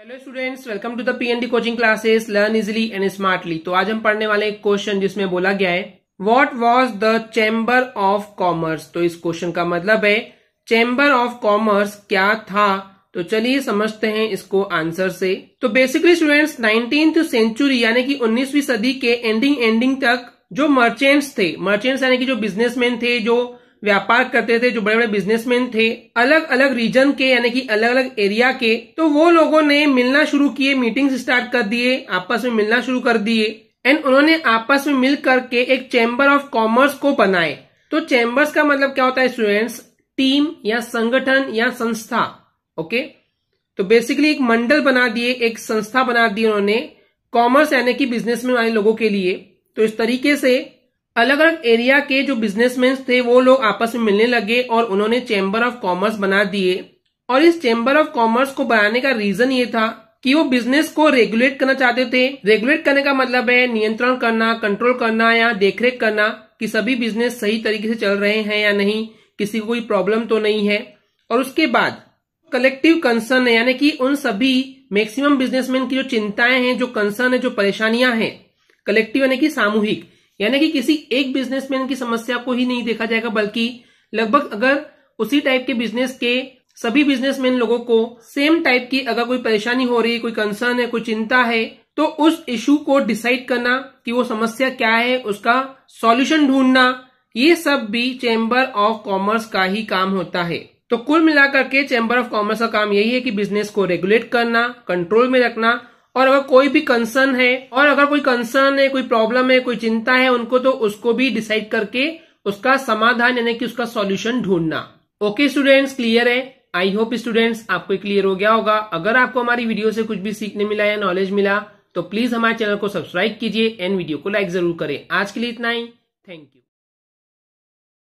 hello students welcome to the PND coaching classes learn easily and smartly तो आज हम पढ़ने वाले एक क्वेश्चन जिसमें बोला गया है what was the chamber of commerce तो इस क्वेश्चन का मतलब है चैम्बर ऑफ कॉमर्स क्या था तो चलिए समझते हैं इसको आंसर से तो बेसिकली स्टूडेंट्स नाइनटीन सेंचुरी यानी कि उन्नीसवीं सदी के एंडिंग एंडिंग तक जो मर्चेंट्स थे मर्चेंट्स यानी कि जो बिजनेसमैन थे जो व्यापार करते थे जो बड़े बड़े बिजनेसमैन थे अलग अलग रीजन के यानी कि अलग अलग एरिया के तो वो लोगों ने मिलना शुरू किए मीटिंग्स स्टार्ट कर दिए आपस में मिलना शुरू कर दिए एंड उन्होंने आपस में मिल करके एक चैम्बर ऑफ कॉमर्स को बनाए तो चैम्बर्स का मतलब क्या होता है स्टूडेंट्स टीम या संगठन या संस्था ओके तो बेसिकली एक मंडल बना दिए एक संस्था बना दी उन्होंने कॉमर्स यानी कि बिजनेस में वाले लोगों के लिए तो इस तरीके से अलग अलग एरिया के जो बिजनेसमैन थे वो लोग आपस में मिलने लगे और उन्होंने चैम्बर ऑफ कॉमर्स बना दिए और इस चैम्बर ऑफ कॉमर्स को बनाने का रीजन ये था कि वो बिजनेस को रेगुलेट करना चाहते थे रेगुलेट करने का मतलब है नियंत्रण करना कंट्रोल करना या देखरेख करना कि सभी बिजनेस सही तरीके से चल रहे हैं या नहीं किसी को कोई प्रॉब्लम तो नहीं है और उसके बाद कलेक्टिव कंसर्न है यानी कि उन सभी मैक्सिमम बिजनेसमैन की जो चिंताएं हैं जो कंसर्न है जो परेशानियां हैं कलेक्टिव यानी कि सामूहिक यानी कि किसी एक बिजनेसमैन की समस्या को ही नहीं देखा जाएगा बल्कि लगभग अगर उसी टाइप के बिजनेस के सभी बिजनेसमैन लोगों को सेम टाइप की अगर कोई परेशानी हो रही है कोई कंसर्न है कोई चिंता है तो उस इश्यू को डिसाइड करना कि वो समस्या क्या है उसका सॉल्यूशन ढूंढना ये सब भी चैम्बर ऑफ कॉमर्स का ही काम होता है तो कुल मिलाकर के चैम्बर ऑफ कॉमर्स का काम यही है कि बिजनेस को रेगुलेट करना कंट्रोल में रखना और अगर कोई भी कंसर्न है और अगर कोई कंसर्न है कोई प्रॉब्लम है कोई चिंता है उनको तो उसको भी डिसाइड करके उसका समाधान यानी कि उसका सॉल्यूशन ढूंढना ओके स्टूडेंट्स क्लियर है आई होप स्टूडेंट्स आपको क्लियर हो गया होगा अगर आपको हमारी वीडियो से कुछ भी सीखने मिला या नॉलेज मिला तो प्लीज हमारे चैनल को सब्सक्राइब कीजिए एंड वीडियो को लाइक जरूर करें आज के लिए इतना ही थैंक यू